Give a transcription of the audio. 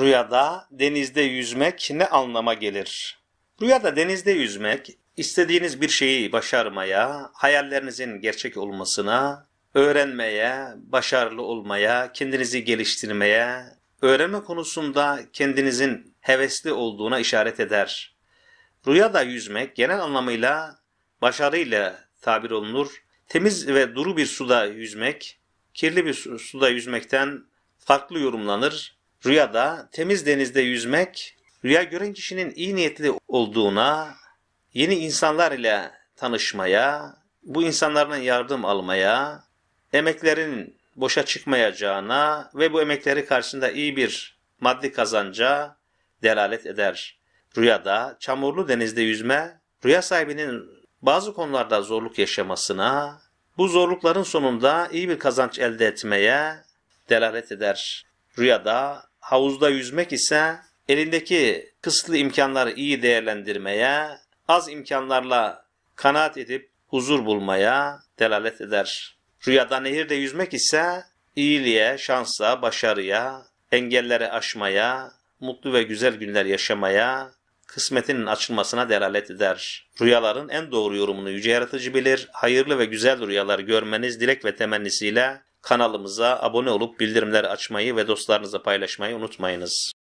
Rüyada denizde yüzmek ne anlama gelir? Rüyada denizde yüzmek, istediğiniz bir şeyi başarmaya, hayallerinizin gerçek olmasına, öğrenmeye, başarılı olmaya, kendinizi geliştirmeye, öğrenme konusunda kendinizin hevesli olduğuna işaret eder. Rüyada yüzmek genel anlamıyla başarıyla tabir olunur. Temiz ve duru bir suda yüzmek, kirli bir suda yüzmekten farklı yorumlanır Rüyada temiz denizde yüzmek, rüya gören kişinin iyi niyetli olduğuna, yeni insanlar ile tanışmaya, bu insanların yardım almaya, emeklerin boşa çıkmayacağına ve bu emekleri karşısında iyi bir maddi kazanca delalet eder. Rüyada çamurlu denizde yüzme, rüya sahibinin bazı konularda zorluk yaşamasına, bu zorlukların sonunda iyi bir kazanç elde etmeye delalet eder. Rüyada Havuzda yüzmek ise elindeki kısıtlı imkanları iyi değerlendirmeye, az imkanlarla kanaat edip huzur bulmaya delalet eder. Rüyada nehirde yüzmek ise iyiliğe, şansa, başarıya, engelleri aşmaya, mutlu ve güzel günler yaşamaya, kısmetinin açılmasına delalet eder. Rüyaların en doğru yorumunu yüce yaratıcı bilir. Hayırlı ve güzel rüyalar görmeniz dilek ve temennisiyle Kanalımıza abone olup bildirimler açmayı ve dostlarınızla paylaşmayı unutmayınız.